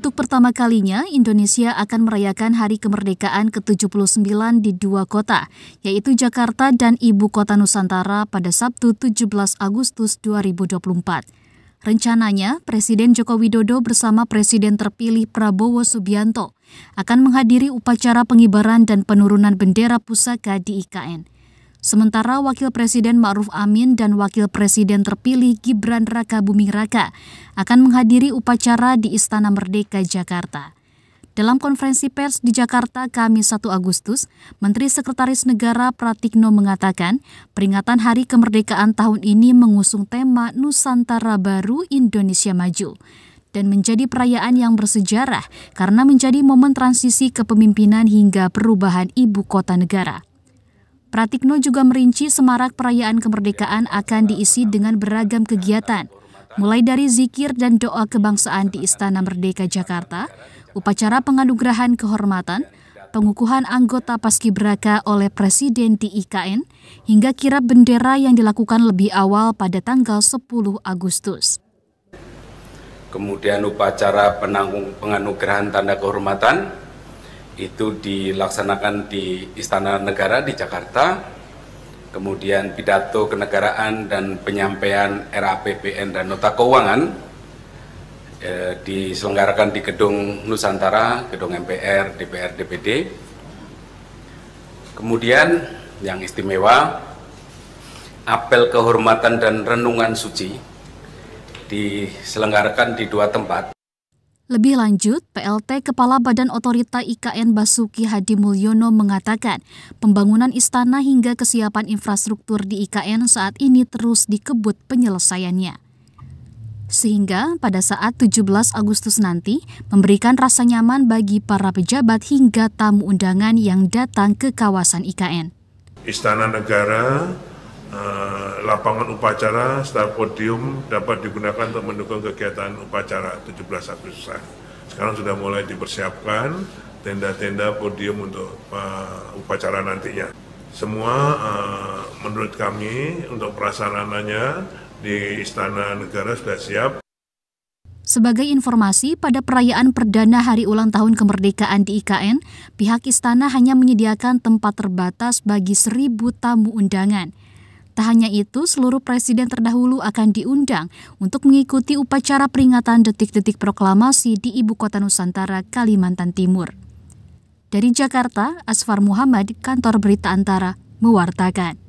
Untuk pertama kalinya, Indonesia akan merayakan Hari Kemerdekaan ke-79 di dua kota, yaitu Jakarta dan Ibu Kota Nusantara pada Sabtu 17 Agustus 2024. Rencananya, Presiden Joko Widodo bersama Presiden terpilih Prabowo Subianto akan menghadiri upacara pengibaran dan penurunan bendera pusaka di IKN. Sementara Wakil Presiden Ma'ruf Amin dan Wakil Presiden terpilih Gibran Raka Buming Raka akan menghadiri upacara di Istana Merdeka Jakarta. Dalam konferensi pers di Jakarta Kamis 1 Agustus, Menteri Sekretaris Negara Pratikno mengatakan peringatan Hari Kemerdekaan tahun ini mengusung tema Nusantara Baru Indonesia Maju dan menjadi perayaan yang bersejarah karena menjadi momen transisi kepemimpinan hingga perubahan ibu kota negara. Pratikno juga merinci semarak perayaan kemerdekaan akan diisi dengan beragam kegiatan, mulai dari zikir dan doa kebangsaan di Istana Merdeka Jakarta, upacara penganugerahan kehormatan, pengukuhan anggota Paskibraka oleh Presiden di IKN, hingga kirap bendera yang dilakukan lebih awal pada tanggal 10 Agustus. Kemudian upacara penanggung penganugerahan tanda kehormatan, itu dilaksanakan di Istana Negara di Jakarta, kemudian pidato kenegaraan dan penyampaian RAPBN dan nota keuangan eh, diselenggarakan di Gedung Nusantara, Gedung MPR, DPR, DPD. Kemudian yang istimewa, apel kehormatan dan renungan suci diselenggarakan di dua tempat. Lebih lanjut, PLT Kepala Badan Otorita IKN Basuki Hadi Mulyono mengatakan, pembangunan istana hingga kesiapan infrastruktur di IKN saat ini terus dikebut penyelesaiannya. Sehingga pada saat 17 Agustus nanti memberikan rasa nyaman bagi para pejabat hingga tamu undangan yang datang ke kawasan IKN. Istana Negara Eh, lapangan upacara setelah podium dapat digunakan untuk mendukung kegiatan upacara 17 Agustus. Sekarang sudah mulai dipersiapkan tenda-tenda podium untuk uh, upacara nantinya. Semua uh, menurut kami untuk perasaanannya di Istana Negara sudah siap. Sebagai informasi, pada perayaan perdana hari ulang tahun kemerdekaan di IKN, pihak istana hanya menyediakan tempat terbatas bagi seribu tamu undangan. Tak hanya itu, seluruh presiden terdahulu akan diundang untuk mengikuti upacara peringatan detik-detik proklamasi di Ibu Kota Nusantara, Kalimantan Timur. Dari Jakarta, Asfar Muhammad, Kantor Berita Antara, mewartakan.